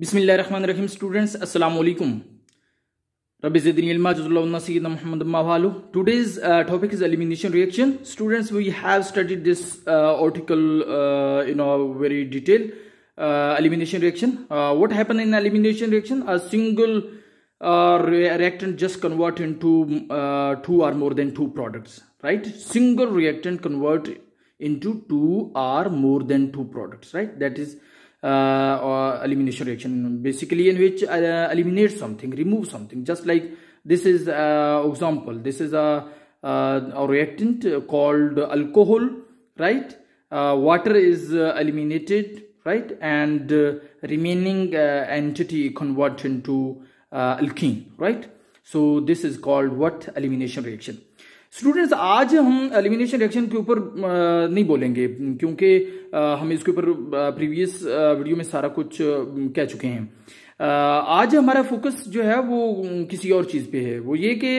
students assalamu Alaikum. Rabbi Zidinilma Jazullah Sayyidina Muhammad Mawalu. Today's uh, topic is elimination reaction. Students, we have studied this uh, article uh, in a very detail. Uh, elimination reaction. Uh, what happened in elimination reaction? A single uh, reactant just convert into uh, two or more than two products, right? Single reactant convert into two or more than two products, right? That is uh, or elimination reaction basically in which uh, eliminate something remove something just like this is uh, example this is a, a reactant called alcohol right water is eliminated right and uh, remaining uh, entity convert into uh, alkene right so this is called what elimination reaction students आज हम elimination reaction के ऊपर नहीं बोलेंगे क्योंकि हम इसके ऊपर प्रीवियस वीडियो में सारा कुछ कह चुके हैं आज हमारा फोकस जो है वो किसी और चीज़ पे है वो ये कि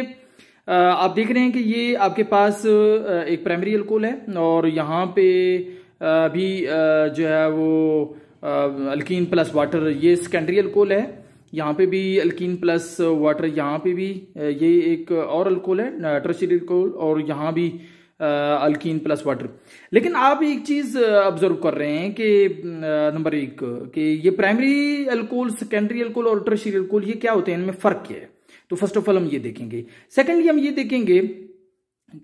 आप देख रहे हैं कि ये आपके पास एक प्राइमरी अल्कोहल है और यहाँ पे भी जो है वो अल्किन प्लस वाटर ये सेकेंडरी अल्कोहल है यहाँ पे भी अल्किन प्लस वाटर यहाँ पे भी ये एक और अल्कोहल है ट्रशी अल्कोहल और यहाँ भी अल्किन प्लस वाटर लेकिन आप एक चीज़ ऑब्जर्व कर रहे हैं कि नंबर एक कि ये प्राइमरी अल्कोहल सेकेंडरी अल्कोहल और ट्रशी अल्कोहल ये क्या होते हैं इनमें फ़र्क क्या है तो फर्स्ट ऑफ ऑल हम ये देखेंगे सेकेंडली हम ये देखेंगे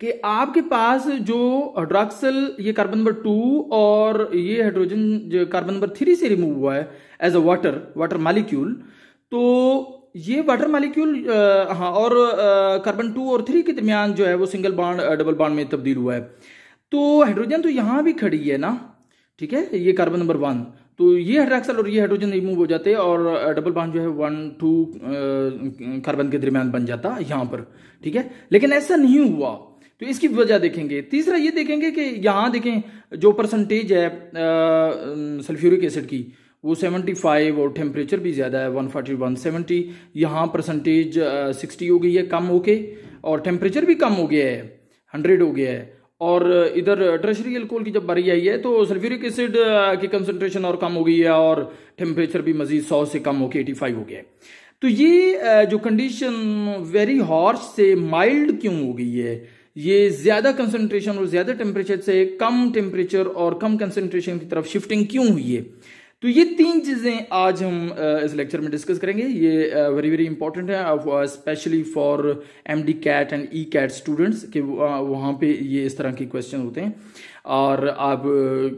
कि आपके पास जो हाइड्रोक्सल ये कार्बन नंबर टू और ये हाइड्रोजन कार्बन नंबर थ्री से रिमूव हुआ है as a water water molecule तो ये वाटर मालिक्यूल हाँ और कार्बन टू और थ्री के दरमियान जो है वो सिंगल बाड डबल बाड में तब्दील हुआ है तो हाइड्रोजन तो यहाँ भी खड़ी है ना ठीक है ये कार्बन नंबर वन तो ये हाइड्राक्सल और ये हाइड्रोजन रिमूव हो जाते हैं और डबल बाड जो है वन टू कार्बन के दरमियान बन जाता यहाँ पर ठीक है लेकिन ऐसा नहीं हुआ तो इसकी वजह देखेंगे तीसरा ये देखेंगे कि यहाँ देखें जो परसेंटेज है सल्फ्यूरिक एसिड की वो 75 और टेम्परेचर भी ज़्यादा है 140 सेवेंटी यहाँ परसेंटेज सिक्सटी हो गई है कम होके और टेम्परेचर भी कम हो गया है हंड्रेड हो गया है और इधर ट्रेशरी एल्कोल की जब बारी आई है तो सल्फ्यूरिक एसिड की कंसनट्रेशन और कम हो गई है और टेम्परेचर भी मजीद सौ से कम होके एटी फाइव हो गया है तो ये जो कंडीशन वेरी हॉर्स से माइल्ड क्यों हो गई है ये ज्यादा कंसनट्रेशन और ज्यादा टेम्परेचर से कम टेम्परेचर और कम कंसनट्रेशन की तरफ शिफ्टिंग क्यों हुई है तो ये तीन चीज़ें आज हम इस लेक्चर में डिस्कस करेंगे ये वेरी वेरी इंपॉर्टेंट है specially for M D CAT and E CAT students के वहाँ पे ये इस तरह के क्वेश्चन होते हैं और आप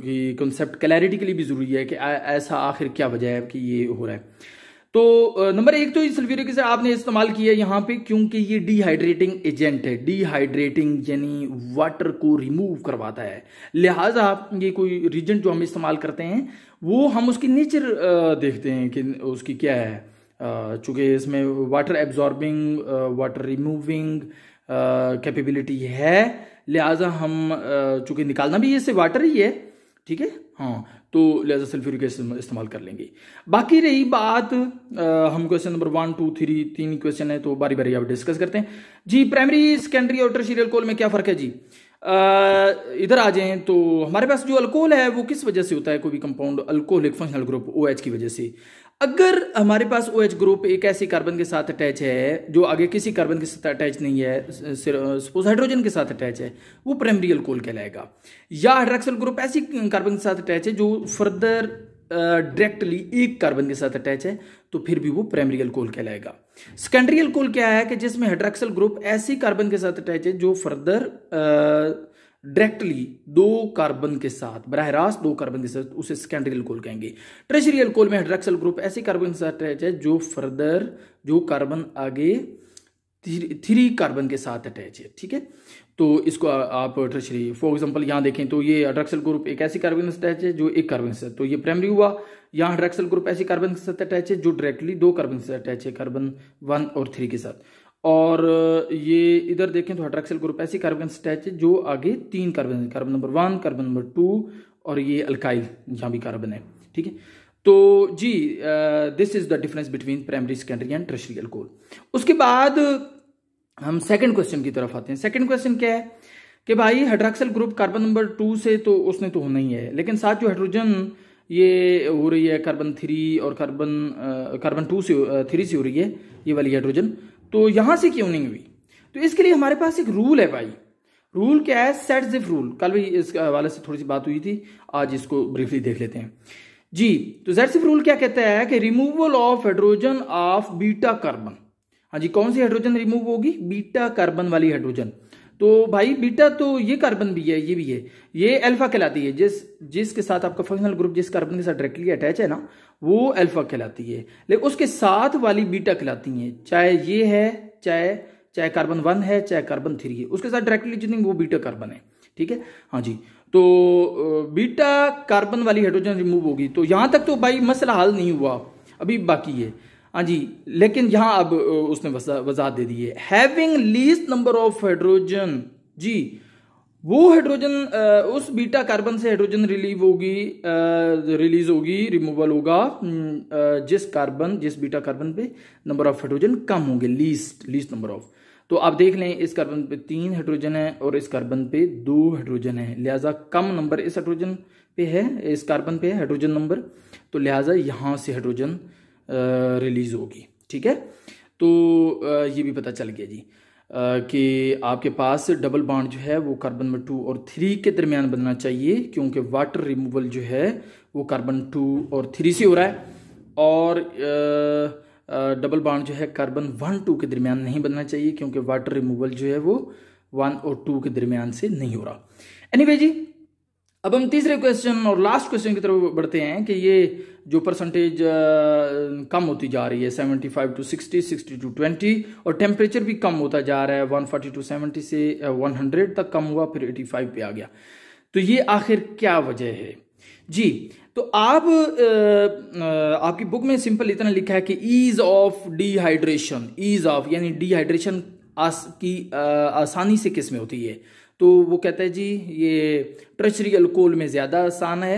ये कॉन्सेप्ट क्लैरिटी के लिए भी ज़रूरी है कि ऐसा आखिर क्या वजह है कि ये हो रहा है तो नंबर एक तो इस सल्फ्यूरिक एसिड आपने इस्तेमाल किया यहाँ पे क्योंकि ये डिहाइड्रेटिंग एजेंट है डिहाइड्रेटिंग यानी वाटर को रिमूव करवाता है लिहाजा ये कोई रीजेंट जो हम इस्तेमाल करते हैं वो हम उसकी नेचर देखते हैं कि उसकी क्या है चूँकि इसमें water absorbing water removing capability है लिहाजा हम चूँकि निकालना भी इससे वाटर ही है ठीक है हाँ तो लिहाजा सल्फ्यूरिक इस्तेमाल कर लेंगे बाकी रही बात आ, हम question number one two three तीन क्वेश्चन है तो बारी बारी आप डिस्कस करते हैं जी प्राइमरी सेकेंडरी और टर्शियल कोल में क्या फ़र्क है जी इधर आ जाएं तो हमारे पास जो अल्कोहल है वो किस वजह से होता है कोई भी compound alcoholic functional group O H की वजह से अगर हमारे पास ओ OH ग्रुप एक ऐसी कार्बन के साथ अटैच है जो आगे किसी कार्बन के साथ अटैच नहीं है सपोज हाइड्रोजन के साथ अटैच है वो प्राइमरी अल्कोहल कहलाएगा या हाइड्रक्सल ग्रुप ऐसी कार्बन के साथ अटैच है जो फर्दर डायरेक्टली एक कार्बन के साथ अटैच है तो फिर भी वो प्राइमरी अल्कोहल कहलाएगा सेकेंडरी अल्कोहल क्या है कि जिसमें हाइड्रोक्सल ग्रुप ऐसी कार्बन के साथ अटैच है जो फर्दर डायरेक्टली दो कार्बन के साथ बरह रास्त दो कार्बन के साथ उसे सेकेंडरी अल्कोहल कहेंगे ट्रेशरी अल्कोहल में हाइड्रोक्सल ग्रुप ऐसी कार्बन के साथ अटैच है जो फर्दर जो कार्बन आगे थ्री कार्बन के साथ अटैच है ठीक है तो इसको आप टर्शरी फॉर एग्जांपल यहाँ देखें तो ये अट्रैक्सल ग्रुप एक ऐसी कार्बन से अटैच है जो एक कार्बन से तो ये प्राइमरी हुआ यहाँ अट्रैक्सल ग्रुप ऐसी कार्बन के साथ अटैच है जो डायरेक्टली दो कार्बन से अटैच है कार्बन वन और थ्री के साथ और ये इधर देखें तो अट्रैक्सल ग्रुप ऐसी कार्बन से अटैच है जो आगे तीन carbon carbon number one carbon number two और ये अल्काइल यहाँ भी कार्बन है ठीक है तो जी this is the difference between primary secondary and tertiary alcohol उसके बाद हम सेकंड क्वेश्चन की तरफ आते हैं सेकंड क्वेश्चन क्या है कि भाई hydroxyl group carbon number two से तो उसने तो होना ही है लेकिन साथ जो हाइड्रोजन ये हो रही है कार्बन थ्री और कार्बन कार्बन टू से थ्री से हो रही है ये वाली हाइड्रोजन तो यहां से क्यों नहीं हुई तो इसके लिए हमारे पास एक रूल है भाई रूल क्या है सेट जिफ रूल कल भी इस हवाले से थोड़ी सी बात हुई थी आज इसको ब्रीफली देख लेते हैं जी तो जेड सिफ रूल क्या कहता है कि removal of hydrogen of beta carbon हाँ जी कौन सी हाइड्रोजन रिमूव होगी बीटा कार्बन वाली हाइड्रोजन तो भाई बीटा तो ये कार्बन भी है ये भी है ये अल्फा कहलाती है जिस जिसके साथ आपका फंक्शनल ग्रुप जिस कार्बन के साथ डायरेक्टली अटैच है ना वो अल्फा कहलाती है लेकिन उसके साथ वाली बीटा कहलाती है चाहे ये है चाहे चाहे कार्बन वन है चाहे कार्बन थ्री है उसके साथ डायरेक्टली जितनी वो बीटा कार्बन है ठीक है हाँ जी तो बीटा कार्बन वाली हाइड्रोजन रिमूव होगी तो यहां तक तो भाई मसला हल नहीं हुआ अभी बाकी है हाँ जी लेकिन यहां अब उसने वजह दे दी having least number of hydrogen जी वो हाइड्रोजन उस बीटा कार्बन से हाइड्रोजन रिलीव होगी रिलीज होगी रिमूवल होगा जिस कार्बन जिस बीटा कार्बन पे नंबर ऑफ हाइड्रोजन कम होंगे लीस्ट लीस्ट नंबर ऑफ तो आप देख लें इस कार्बन पे तीन हाइड्रोजन है और इस कार्बन पे दो हाइड्रोजन है लिहाजा कम नंबर इस हाइड्रोजन पे है इस कार्बन पे है हाइड्रोजन नंबर तो लिहाजा यहां से हाइड्रोजन रिलीज़ होगी ठीक है तो ये भी पता चल गया जी कि आपके पास डबल बाड जो है वो कार्बन नंबर टू और थ्री के दरमियान बनना चाहिए क्योंकि वाटर रिमूवल जो है वो कार्बन टू और थ्री से हो रहा है और डबल बाड जो है कार्बन वन टू के दरमियान नहीं बनना चाहिए क्योंकि वाटर रिमूवल जो है वो वन और टू के दरमियान से नहीं हो रहा एनी anyway जी अब हम तीसरे क्वेश्चन और लास्ट क्वेश्चन की तरफ बढ़ते हैं कि ये जो परसेंटेज कम होती जा रही है 75 टू 60, 60 टू 20 और टेम्परेचर भी कम होता जा रहा है 140 टू 70 से 100 तक कम हुआ फिर 85 पे आ गया तो ये आखिर क्या वजह है जी तो आप आपकी बुक में सिंपल इतना लिखा है कि ease of dehydration ease of यानी डिहाइड्रेशन आस, की आ, आसानी से किस में होती है तो वो कहता है जी ये ट्रेचरी अल्कोहल में ज़्यादा आसान है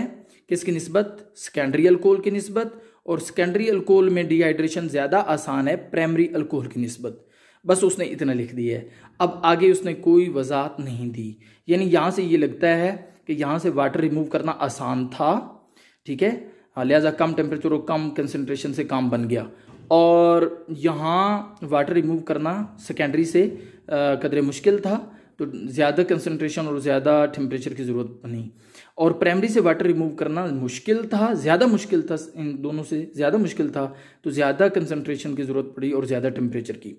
किसकी नस्बत सेकेंडरी अल्कोहल की नस्बत और सेकेंडरी अल्कोहल में डिहाइड्रेशन ज़्यादा आसान है प्राइमरी अल्कोहल की नस्बत बस उसने इतना लिख दिया है अब आगे उसने कोई वजाहत नहीं दी यानी यहाँ से ये लगता है कि यहाँ से वाटर रिमूव करना आसान था ठीक है हाँ, लिहाजा कम टेम्परेचर और कम कंसनट्रेशन से काम बन गया और यहाँ वाटर रिमूव करना सेकेंडरी से कदर मुश्किल था तो ज़्यादा कंसनट्रेशन और ज़्यादा टेम्परेचर की ज़रूरत बनी और प्राइमरी से वाटर रिमूव करना मुश्किल था ज़्यादा मुश्किल था इन दोनों से ज़्यादा मुश्किल था तो ज़्यादा कंसनट्रेशन की ज़रूरत पड़ी और ज़्यादा टेम्परेचर की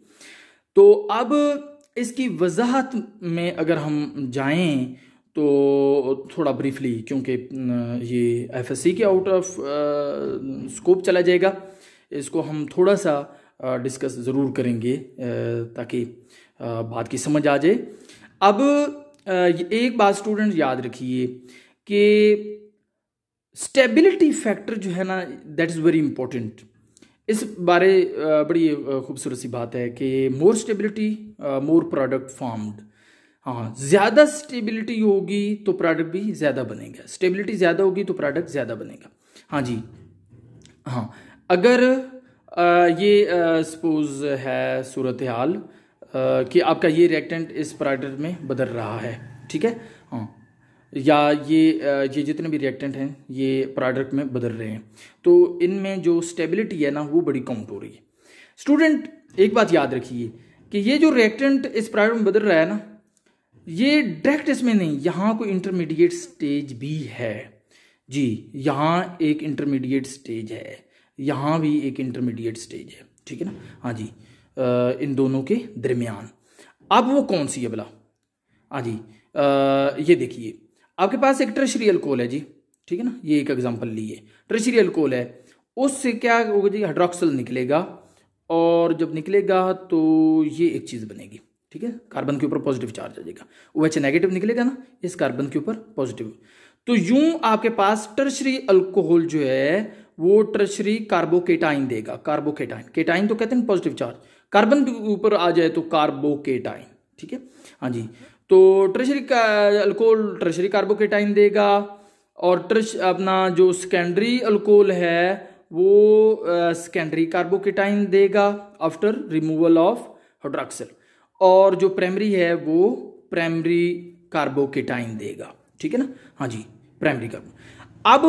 तो अब इसकी वजाहत में अगर हम जाएँ तो थोड़ा ब्रीफली क्योंकि ये एफ के आउट ऑफ स्कोप चला जाएगा इसको हम थोड़ा सा डिस्कस ज़रूर करेंगे ताकि बात की समझ आ जाए अब एक बात स्टूडेंट याद रखिए कि स्टेबिलिटी फैक्टर जो है ना दैट इज़ वेरी इंपॉर्टेंट इस बारे बड़ी खूबसूरत सी बात है कि more stability more product formed हाँ ज़्यादा स्टेबिलिटी होगी तो प्रोडक्ट भी ज़्यादा बनेगा स्टेबिलिटी ज़्यादा होगी तो प्रोडक्ट ज़्यादा बनेगा हाँ जी हाँ अगर आ, ये सपोज है सूरत हाल कि आपका ये रिएक्टेंट इस प्रोडक्ट में बदल रहा है ठीक है हाँ या ये ये जितने भी रिएक्टेंट हैं ये प्रोडक्ट में बदल रहे हैं तो इनमें जो स्टेबिलिटी है ना वो बड़ी काउंट हो रही है स्टूडेंट एक बात याद रखिए कि ये जो रिएक्टेंट इस प्रोडक्ट में बदल रहा है ना ये डायरेक्ट इसमें नहीं यहाँ कोई इंटरमीडिएट स्टेज भी है जी यहाँ एक इंटरमीडिएट स्टेज है यहाँ भी एक इंटरमीडिएट स्टेज है ठीक है ना हाँ जी इन दोनों के दरमियान अब वो कौन सी है भला हाँ जी ये देखिए आपके पास एक ट्रेशरियल कोल है जी ठीक है ना ये एक एग्जाम्पल लिए ट्रेशरियल कोल है उससे क्या होगा जी हाइड्रोक्सल निकलेगा और जब निकलेगा तो ये एक चीज़ बनेगी ठीक है कार्बन के ऊपर पॉजिटिव चार्ज आ जाएगा ओ एच नेगेटिव निकलेगा ना इस कार्बन के ऊपर पॉजिटिव तो यूं आपके पास टर्शरी अल्कोहल जो है वो टर्शरी कार्बोकेटाइन देगा कार्बोकेटाइन केटाइन तो कहते हैं पॉजिटिव चार्ज कार्बन के ऊपर आ जाए तो कार्बोकेटाइन ठीक है हाँ जी तो ट्रेशरी अल्कोहल ट्रेशरी कार्बोकेटाइन देगा और ट्रश अपना जो सेकेंडरी अल्कोहल है वो सेकेंडरी कार्बोकेटाइन देगा आफ्टर रिमूवल ऑफ हाइड्रोक्सल और जो प्राइमरी है वो प्राइमरी कार्बोकेटाइन देगा ठीक है ना हाँ जी प्राइमरी कार्बो अब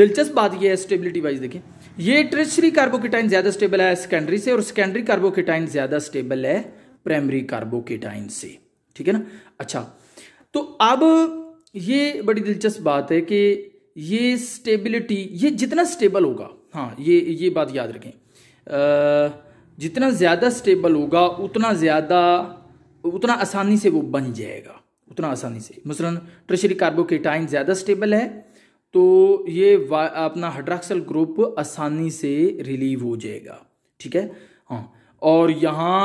दिलचस्प बात यह है स्टेबिलिटी वाइज देखिए ये ट्रेशरी कार्बोकेटाइन ज़्यादा स्टेबल है सेकेंडरी से और सेकेंडरी कार्बोकेटाइन ज़्यादा स्टेबल है प्राइमरी कार्बोकेटाइन से ठीक है ना अच्छा तो अब ये बड़ी दिलचस्प बात है कि ये स्टेबिलिटी ये जितना स्टेबल होगा हाँ ये ये बात याद रखें आ, जितना ज़्यादा स्टेबल होगा उतना ज़्यादा उतना आसानी से वो बन जाएगा उतना आसानी से मसलन ट्रेशरी कार्बोकेटाइन ज़्यादा स्टेबल है तो ये अपना हड्राक्सल ग्रुप आसानी से रिलीव हो जाएगा ठीक है हाँ और यहाँ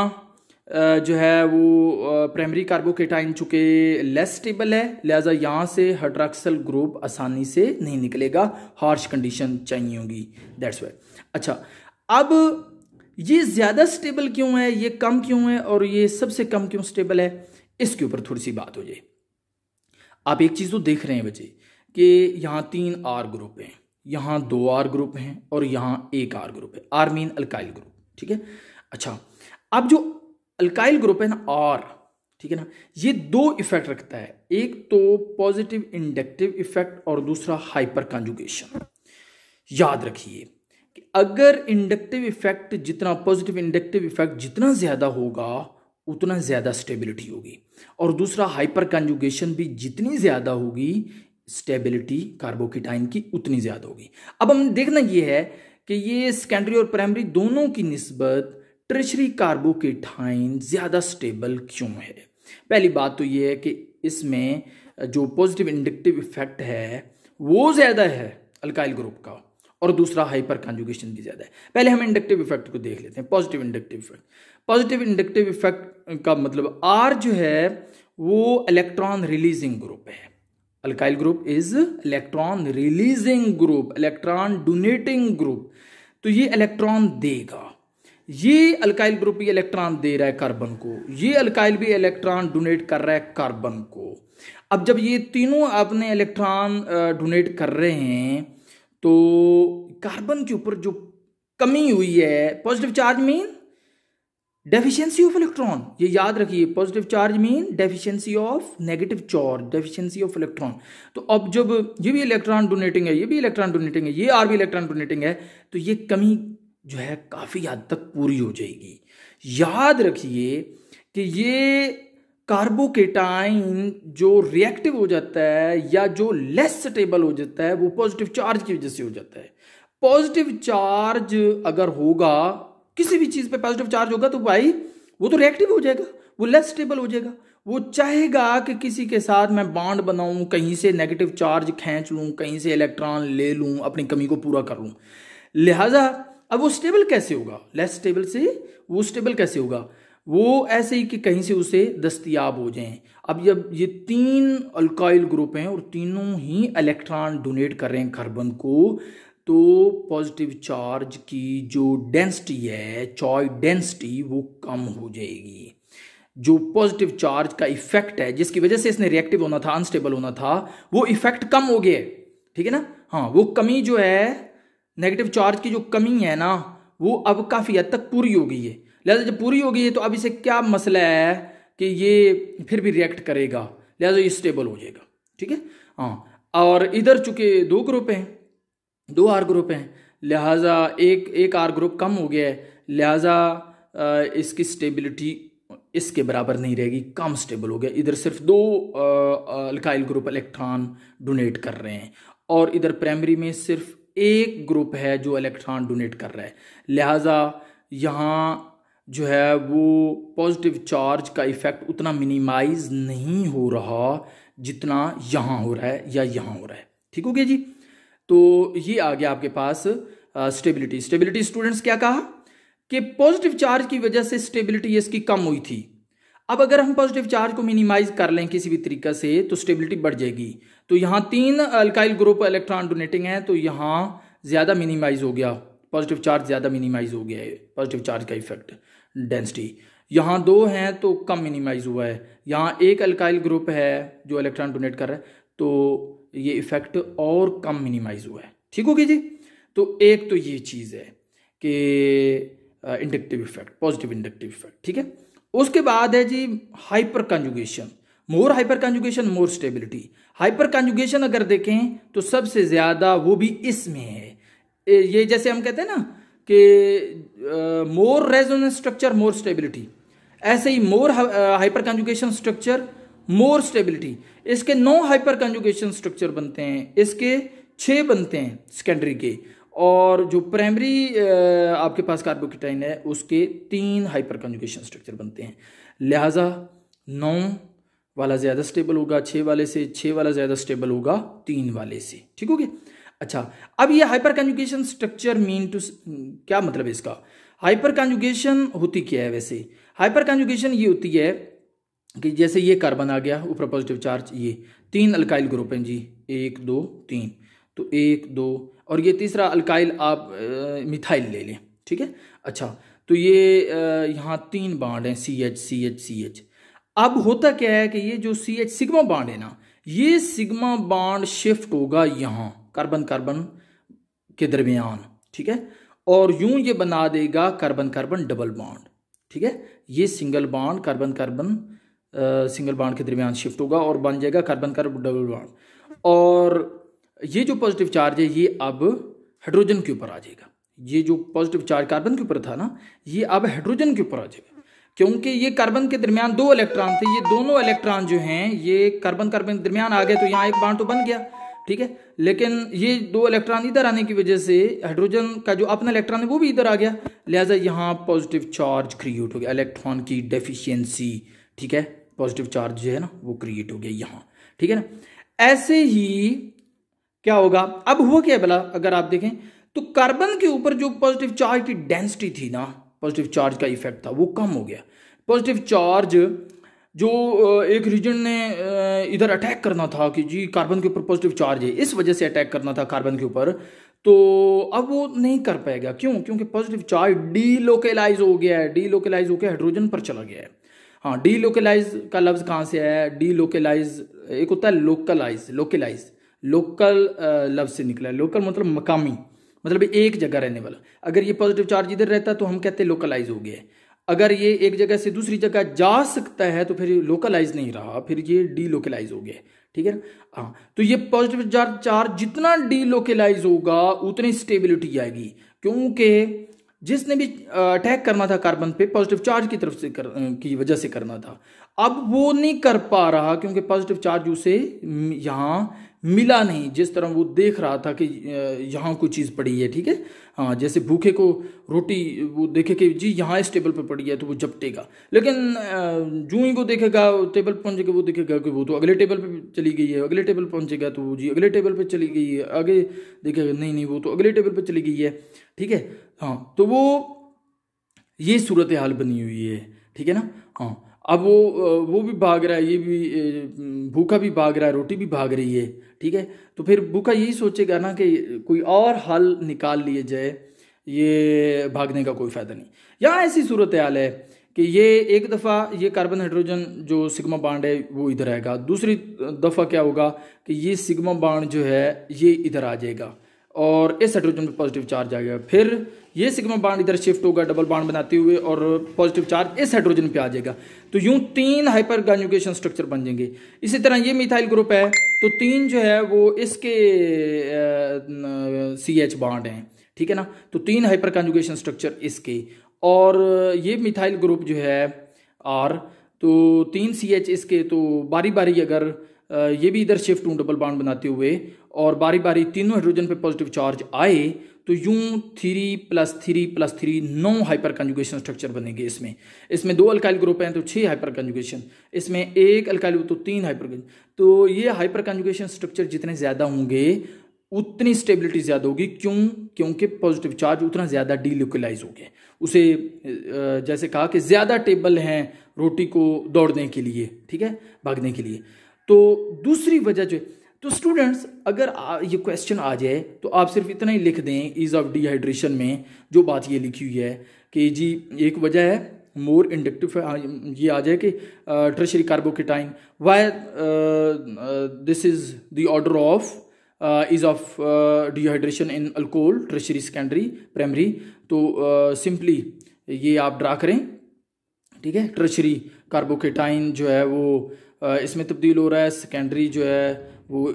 जो है वो प्राइमरी कार्बोकेटाइन चूँकि लेस स्टेबल है लिहाजा यहाँ से हड्राक्सल ग्रुप आसानी से नहीं निकलेगा हार्श कंडीशन चाहिए होगी दैट्स वाई अच्छा अब ये ज़्यादा स्टेबल क्यों है ये कम क्यों है और ये सबसे कम क्यों स्टेबल है इसके ऊपर थोड़ी सी बात हो जाए आप एक चीज़ तो देख रहे हैं बच्चे कि यहाँ तीन आर ग्रुप हैं यहाँ दो आर ग्रुप हैं और यहाँ एक आर ग्रुप है आर मीन अल्काइल ग्रुप ठीक है अच्छा अब जो अल्काइल ग्रुप है ना आर ठीक है ना ये दो इफेक्ट रखता है एक तो पॉजिटिव इंडक्टिव इफेक्ट और दूसरा हाइपर कंजुगेशन याद रखिए कि अगर इंडक्टिव इफेक्ट जितना पॉजिटिव इंडक्टिव इफेक्ट जितना ज़्यादा होगा उतना ज़्यादा स्टेबिलिटी होगी और दूसरा हाइपर कंजुगेशन भी जितनी ज़्यादा होगी स्टेबिलिटी कार्बोकीटाइन की उतनी ज़्यादा होगी अब हम देखना यह है कि ये सेकेंडरी और प्राइमरी दोनों की नस्बत ट्रेशरी कार्बोकेटाइन ज़्यादा स्टेबल क्यों है पहली बात तो ये है कि इसमें जो पॉजिटिव इंडक्टिव इफेक्ट है वो ज़्यादा है अल्काइल ग्रुप का और दूसरा हाइपर कंजुगेशन भी ज़्यादा है पहले हम इंडक्टिव इफेक्ट को देख लेते हैं positive inductive effect positive inductive effect का मतलब आर जो है वो इलेक्ट्रॉन रिलीजिंग ग्रुप है alkyl group is electron releasing group electron donating group तो ये इलेक्ट्रॉन देगा ये अल्काइल ग्रुप भी इलेक्ट्रॉन दे रहा है कार्बन को ये अल्काइल भी इलेक्ट्रॉन डोनेट कर रहा है कार्बन को अब जब ये तीनों अपने इलेक्ट्रॉन डोनेट कर रहे हैं तो कार्बन के ऊपर जो कमी हुई है positive charge mean deficiency of electron ये याद रखिए positive charge mean deficiency of negative charge deficiency of electron तो अब जब ये भी इलेक्ट्रॉन डोनेटिंग है ये भी इलेक्ट्रॉन डोनेटिंग है ये आर भी इलेक्ट्रॉन डोनेटिंग है तो ये कमी जो है काफ़ी हद तक पूरी हो जाएगी याद रखिए कि ये कार्बोकेटाइन जो रिएक्टिव हो जाता है या जो लेस स्टेबल हो जाता है वो पॉजिटिव चार्ज की वजह से हो जाता है पॉजिटिव चार्ज अगर होगा किसी भी चीज़ पे पॉजिटिव चार्ज होगा तो भाई वो तो रिएक्टिव हो जाएगा वो लेस स्टेबल हो जाएगा वो चाहेगा कि किसी के साथ मैं बाड बनाऊं कहीं से नेगेटिव चार्ज खींच लूं कहीं से इलेक्ट्रॉन ले लूं अपनी कमी को पूरा कर लूं लिहाजा अब वो स्टेबल कैसे होगा लेस स्टेबल से वो स्टेबल कैसे होगा वो ऐसे ही कि कहीं से उसे दस्तियाब हो जाएं अब जब ये तीन अल्काइल ग्रुप हैं और तीनों ही इलेक्ट्रॉन डोनेट कर रहे हैं कार्बन को तो पॉजिटिव चार्ज की जो डेंसिटी है चॉय डेंसिटी वो कम हो जाएगी जो पॉजिटिव चार्ज का इफेक्ट है जिसकी वजह से इसने रिएक्टिव होना था अनस्टेबल होना था वो इफेक्ट कम हो गया ठीक है ना हाँ वो कमी जो है नेगेटिव चार्ज की जो कमी है ना वो अब काफ़ी हद तक पूरी हो गई है लिहाजा जब पूरी हो गई है तो अब इसे क्या मसला है कि ये फिर भी रिएक्ट करेगा लिहाजा ये स्टेबल हो जाएगा ठीक है हाँ और इधर चूंकि दो ग्रुप हैं दो आर ग्रुप हैं लिहाजा एक एक आर ग्रुप कम हो गया है लिहाजा इसकी स्टेबिलिटी इसके बराबर नहीं रहेगी कम स्टेबल हो गया इधर सिर्फ दो अल्काइल ग्रुप इलेक्ट्रॉन डोनेट कर रहे हैं और इधर प्राइमरी में सिर्फ एक ग्रुप है जो इलेक्ट्रॉन डोनेट कर रहा है लिहाजा यहाँ जो है वो पॉजिटिव चार्ज का इफ़ेक्ट उतना मिनिमाइज नहीं हो रहा जितना यहाँ हो रहा है या यहाँ हो रहा है ठीक हो गया जी तो ये आ गया आपके पास स्टेबिलिटी स्टेबिलिटी स्टूडेंट्स क्या कहा कि पॉजिटिव चार्ज की वजह से स्टेबिलिटी इसकी कम हुई थी अब अगर हम पॉजिटिव चार्ज को मिनिमाइज कर लें किसी भी तरीका से तो स्टेबिलिटी बढ़ जाएगी तो यहाँ तीन अल्काइल ग्रुप इलेक्ट्रॉन डोनेटिंग है तो यहाँ ज़्यादा मिनिमाइज हो गया पॉजिटिव चार्ज ज़्यादा मिनिमाइज हो गया है पॉजिटिव चार्ज का इफेक्ट डेंसिटी यहाँ दो हैं तो कम मिनिमाइज हुआ है यहाँ एक अल्काइल ग्रुप है जो इलेक्ट्रॉन डोनेट कर रहा है तो ये इफ़ेक्ट और कम मिनिमाइज हुआ है ठीक होगी जी तो एक तो ये चीज़ है कि inductive effect positive inductive effect ठीक है उसके बाद है जी hyperconjugation more hyperconjugation more stability hyperconjugation अगर देखें तो सबसे ज़्यादा वो भी इसमें है ये जैसे हम कहते हैं ना कि more resonance structure more stability ऐसे ही more hyperconjugation structure more stability इसके नौ हाइपर कंजुगेशन स्ट्रक्चर बनते हैं इसके छः बनते हैं सेकेंडरी के और जो प्राइमरी आपके पास कार्बोकेटाइन है उसके तीन हाइपर कंजुगेशन स्ट्रक्चर बनते हैं लिहाजा नौ वाला ज़्यादा स्टेबल होगा छः वाले से छः वाला ज़्यादा स्टेबल होगा तीन वाले से ठीक हो गया अच्छा अब ये hyperconjugation structure mean to क्या मतलब है इसका हाइपर कंजुगेशन होती क्या है वैसे हाइपर कंजुगेशन ये होती है कि जैसे ये कार्बन आ गया ऊपर पॉजिटिव चार्ज ये तीन अल्काइल ग्रुप हैं जी एक दो तीन तो एक दो और ये तीसरा अल्काइल आप मिथाइल ले लें ठीक है अच्छा तो ये यहाँ तीन बाड हैं C H C H C H अब होता क्या है कि ये जो सी एच सिग्मा बाड है ना ये सिग्मा बाड शिफ्ट होगा यहाँ कार्बन कार्बन के दरमियान ठीक है और यूं ये बना देगा कार्बन कार्बन डबल बाड ठीक है ये सिंगल बाड कार्बन कार्बन सिंगल बाड के दरमियान शिफ्ट होगा और बन जाएगा कार्बन का डबल बाड और ये जो पॉजिटिव चार्ज है ये अब हाइड्रोजन के ऊपर आ जाएगा ये जो पॉजिटिव चार्ज कार्बन के ऊपर था ना ये अब हाइड्रोजन के ऊपर आ जाएगा क्योंकि ये कार्बन के दरमियान दो इलेक्ट्रॉन थे ये दोनों इलेक्ट्रॉन जो हैं ये कार्बन कार्बन के दरमियान आ गए तो यहाँ एक बाड तो बन गया ठीक है लेकिन ये दो इलेक्ट्रॉन इधर आने की वजह से हाइड्रोजन का जो अपना इलेक्ट्रॉन है वो भी इधर आ गया लिहाजा यहाँ पॉजिटिव चार्ज क्रिएट हो गया इलेक्ट्रॉन की डेफिशियंसी ठीक है पॉजिटिव चार्ज जो है ना वो क्रिएट हो गया यहाँ ठीक है ना ऐसे ही क्या होगा अब हुआ क्या भला अगर आप देखें तो कार्बन के ऊपर जो पॉजिटिव चार्ज की डेंसिटी थी ना पॉजिटिव चार्ज का इफेक्ट था वो कम हो गया पॉजिटिव चार्ज जो एक रीजन ने इधर अटैक करना था कि जी कार्बन के ऊपर पॉजिटिव चार्ज है इस वजह से अटैक करना था कार्बन के ऊपर तो अब वो नहीं कर पाएगा क्यों क्योंकि पॉजिटिव चार्ज डीलोकलाइज हो गया है डीलोकलाइज होकर हाइड्रोजन पर चला गया है हाँ डी लोकलाइज का लफ्ज़ कहाँ से आया है डी लोकलाइज एक होता है लोकलाइज लोकलाइज लोकल लफ्ज़ से निकला है लोकल मतलब मकामी मतलब एक जगह रहने वाला अगर ये पॉजिटिव चार्ज इधर रहता तो हम कहते हैं लोकलाइज हो गया है अगर ये एक जगह से दूसरी जगह जा सकता है तो फिर लोकलाइज नहीं रहा फिर ये डी हो गया ठीक है ना हाँ तो ये पॉजिटिव चार्ज चार्ज जितना डी होगा उतनी स्टेबिलिटी आएगी क्योंकि जिसने भी अटैक करना था कार्बन पे पॉजिटिव चार्ज की तरफ से कर की वजह से करना था अब वो नहीं कर पा रहा क्योंकि पॉजिटिव चार्ज उसे यहाँ मिला नहीं जिस तरह वो देख रहा था कि यहाँ कोई चीज़ पड़ी है ठीक है हाँ जैसे भूखे को रोटी वो देखे कि जी यहाँ इस टेबल पर पड़ी है तो वो जपटेगा लेकिन ही को देखेगा टेबल पहुँच के वो देखेगा कि वो तो अगले टेबल पर चली गई है अगले टेबल पहुँचेगा तो वो जी अगले टेबल पर चली गई है आगे देखेगा नहीं नहीं वो तो अगले टेबल पर चली गई है ठीक है हाँ तो वो ये सूरत हाल बनी हुई है ठीक है ना हाँ अब वो वो भी भाग रहा है ये भी भूखा भी भाग रहा है रोटी भी भाग रही है ठीक है तो फिर भूखा यही सोचेगा ना कि कोई और हल निकाल लिए जाए ये भागने का कोई फ़ायदा नहीं यहाँ ऐसी सूरत हाल है कि ये एक दफ़ा ये कार्बन हाइड्रोजन जो सिग्मा बाड है वो इधर आएगा दूसरी दफ़ा क्या होगा कि ये सिग्मा बाड जो है ये इधर आ जाएगा और इस हाइड्रोजन पे पॉजिटिव चार्ज आ गया फिर ये सिग्मा बाड इधर शिफ्ट होगा डबल बाड बनाते हुए और पॉजिटिव चार्ज इस हाइड्रोजन पे आ जाएगा तो यूं तीन हाइपर गान्युकेशन स्ट्रक्चर बन जाएंगे इसी तरह ये मिथाइल ग्रुप है तो तीन जो है वो इसके सी एच बाड हैं ठीक है ना तो तीन हाइपर कंजुगेशन स्ट्रक्चर इसके और ये मिथाइल ग्रुप जो है आर तो तीन सी एच इसके तो बारी बारी अगर ये भी इधर शिफ्ट हूँ डबल बाउंड बनाते हुए और बारी बारी तीनों हाइड्रोजन पे पॉजिटिव चार्ज आए तो यूं three plus three plus three नौ हाइपर कंजुगेशन स्ट्रक्चर बनेंगे इसमें इसमें दो अल्काइल ग्रुप हैं तो छः हाइपर कंजुगेशन इसमें एक अल्काइल ग्रुप तो तीन हाइपर तो ये हाइपर कंजुगेशन स्ट्रक्चर जितने ज़्यादा होंगे उतनी स्टेबिलिटी ज़्यादा होगी क्यों क्योंकि पॉजिटिव चार्ज उतना ज़्यादा डीलोकलाइज हो गया उसे जैसे कहा कि ज़्यादा टेबल हैं रोटी को दौड़ने के लिए ठीक है भागने के लिए तो दूसरी वजह जो तो स्टूडेंट्स अगर आ, ये क्वेश्चन आ जाए तो आप सिर्फ इतना ही लिख दें ईज ऑफ डिहाइड्रेशन में जो बात ये लिखी हुई है कि जी एक वजह है मोर इंडक्टिव ये आ जाए कि tertiary carbocation why this is the order of is of dehydration in alcohol tertiary secondary primary तो सिंपली uh, ये आप ड्रा करें ठीक है ट्रेशरी कार्बोकेटाइन जो है वो uh, इसमें तब्दील हो रहा है सेकेंडरी जो है वो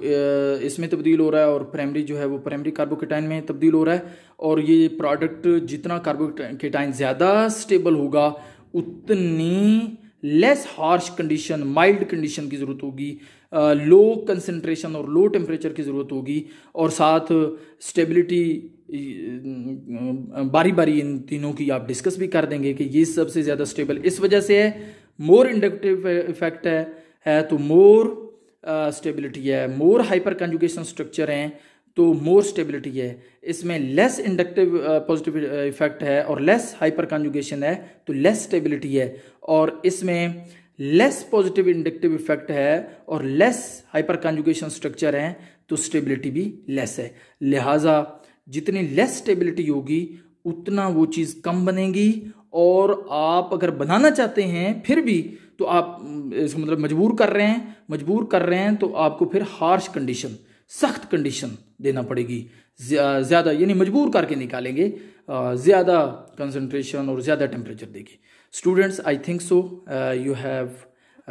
इसमें तब्दील हो रहा है और प्राइमरी जो है वो प्राइमरी कार्बोकेटाइन में तब्दील हो रहा है और ये प्रोडक्ट जितना कार्बोकेटाइन ज़्यादा स्टेबल होगा उतनी less harsh condition mild condition की ज़रूरत होगी लो कंसनट्रेशन और लो टेम्परेचर की ज़रूरत होगी और साथ स्टेबिलिटी बारी बारी इन तीनों की आप डिस्कस भी कर देंगे कि ये सबसे ज़्यादा स्टेबल इस वजह से है मोर इंडक्टिव इफेक्ट है है तो मोर स्टेबिलिटी है मोर हाइपर कंजुगेशन स्ट्रक्चर हैं तो मोर स्टेबिलिटी है इसमें लेस इंडक्टिव पॉजिटिव इफेक्ट है और लेस हाइपर कंजुगेशन है तो लेस स्टेबिलिटी है और इसमें लेस पॉजिटिव इंडक्टिव इफेक्ट है और लेस हाइपर कंजुगेशन स्ट्रक्चर हैं तो स्टेबिलिटी भी लेस है लिहाजा जितनी लेस स्टेबिलिटी होगी उतना वो चीज़ कम बनेगी और आप अगर बनाना चाहते हैं फिर भी तो आप इसका मतलब मजबूर कर रहे हैं मजबूर कर रहे हैं तो आपको फिर हार्श कंडीशन सख्त कंडीशन देना पड़ेगी ज़्यादा यानी मजबूर करके निकालेंगे ज़्यादा कंसनट्रेशन और ज़्यादा टेम्परेचर देगी students I think so you have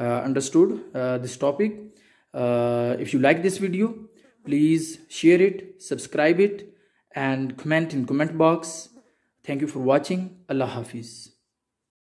understood this topic if you like this video please share it subscribe it and comment in comment box thank you for watching अल्लाह हाफिज़